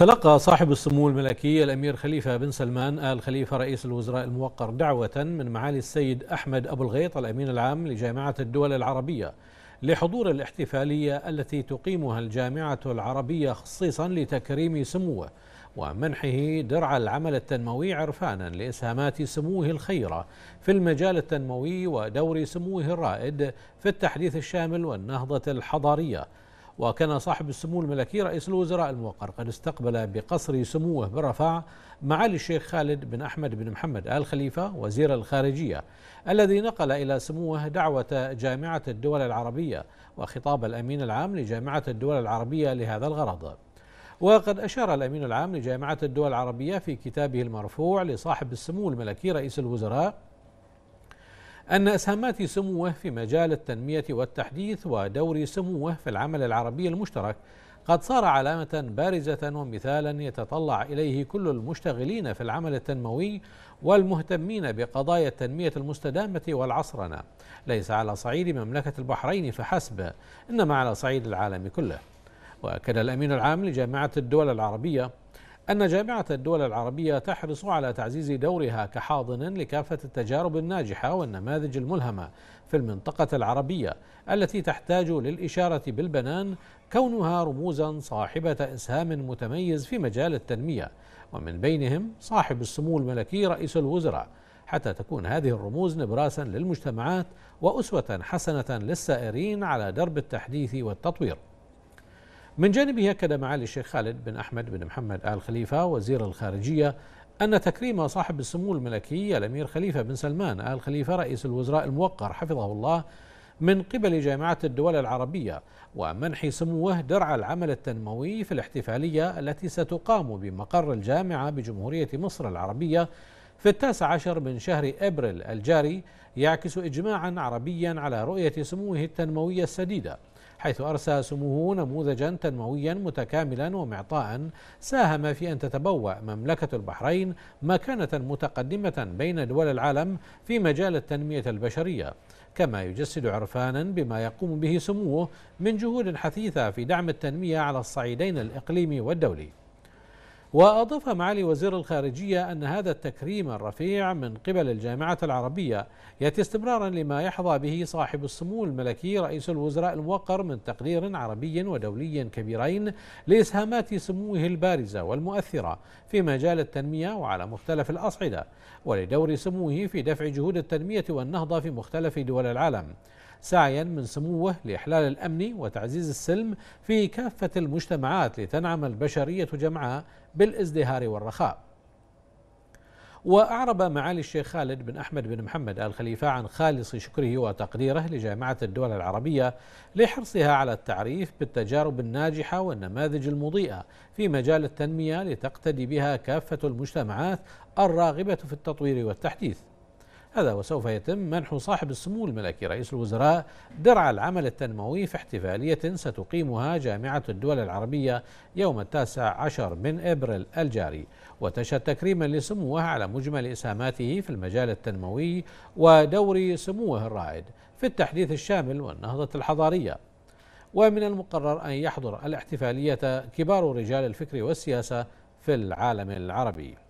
تلقى صاحب السمو الملكي الأمير خليفة بن سلمان آل خليفة رئيس الوزراء الموقر دعوة من معالي السيد أحمد أبو الغيط الأمين العام لجامعة الدول العربية لحضور الاحتفالية التي تقيمها الجامعة العربية خصيصا لتكريم سموه ومنحه درع العمل التنموي عرفانا لإسهامات سموه الخيرة في المجال التنموي ودور سموه الرائد في التحديث الشامل والنهضة الحضارية وكان صاحب السمو الملكي رئيس الوزراء الموقر قد استقبل بقصر سموه بالرفاع معالي الشيخ خالد بن أحمد بن محمد آل خليفة وزير الخارجية الذي نقل إلى سموه دعوة جامعة الدول العربية وخطاب الأمين العام لجامعة الدول العربية لهذا الغرض وقد أشار الأمين العام لجامعة الدول العربية في كتابه المرفوع لصاحب السمو الملكي رئيس الوزراء أن أسهامات سموه في مجال التنمية والتحديث ودور سموه في العمل العربي المشترك قد صار علامة بارزة ومثالا يتطلع إليه كل المشتغلين في العمل التنموي والمهتمين بقضايا التنمية المستدامة والعصرنة ليس على صعيد مملكة البحرين فحسب إنما على صعيد العالم كله وأكد الأمين العام لجامعة الدول العربية أن جامعة الدول العربية تحرص على تعزيز دورها كحاضن لكافة التجارب الناجحة والنماذج الملهمة في المنطقة العربية التي تحتاج للإشارة بالبنان كونها رموزا صاحبة إسهام متميز في مجال التنمية ومن بينهم صاحب السمو الملكي رئيس الوزراء حتى تكون هذه الرموز نبراسا للمجتمعات وأسوة حسنة للسائرين على درب التحديث والتطوير من جانبه أكد معالي الشيخ خالد بن أحمد بن محمد آل خليفة وزير الخارجية أن تكريم صاحب السمو الملكي الأمير خليفة بن سلمان آل خليفة رئيس الوزراء الموقر حفظه الله من قبل جامعة الدول العربية ومنح سموه درع العمل التنموي في الاحتفالية التي ستقام بمقر الجامعة بجمهورية مصر العربية في التاسع عشر من شهر أبريل الجاري يعكس إجماعا عربيا على رؤية سموه التنموية السديدة حيث أرسى سموه نموذجا تنمويا متكاملا ومعطاء ساهم في أن تتبوأ مملكة البحرين مكانة متقدمة بين دول العالم في مجال التنمية البشرية كما يجسد عرفانا بما يقوم به سموه من جهود حثيثة في دعم التنمية على الصعيدين الإقليمي والدولي وأضاف معالي وزير الخارجية أن هذا التكريم الرفيع من قبل الجامعة العربية يأتي استمرارا لما يحظى به صاحب السمو الملكي رئيس الوزراء الموقر من تقدير عربي ودولي كبيرين لإسهامات سموه البارزة والمؤثرة في مجال التنمية وعلى مختلف الأصعدة ولدور سموه في دفع جهود التنمية والنهضة في مختلف دول العالم سعيا من سموه لإحلال الأمن وتعزيز السلم في كافة المجتمعات لتنعم البشرية جمعاء بالازدهار والرخاء وأعرب معالي الشيخ خالد بن أحمد بن محمد آل خليفة عن خالص شكره وتقديره لجامعة الدول العربية لحرصها على التعريف بالتجارب الناجحة والنماذج المضيئة في مجال التنمية لتقتدي بها كافة المجتمعات الراغبة في التطوير والتحديث هذا وسوف يتم منح صاحب السمو الملكي رئيس الوزراء درع العمل التنموي في احتفالية ستقيمها جامعة الدول العربية يوم التاسع عشر من إبريل الجاري وتشهد تكريما لسموه على مجمل إسهاماته في المجال التنموي ودور سموه الرائد في التحديث الشامل والنهضة الحضارية ومن المقرر أن يحضر الاحتفالية كبار رجال الفكر والسياسة في العالم العربي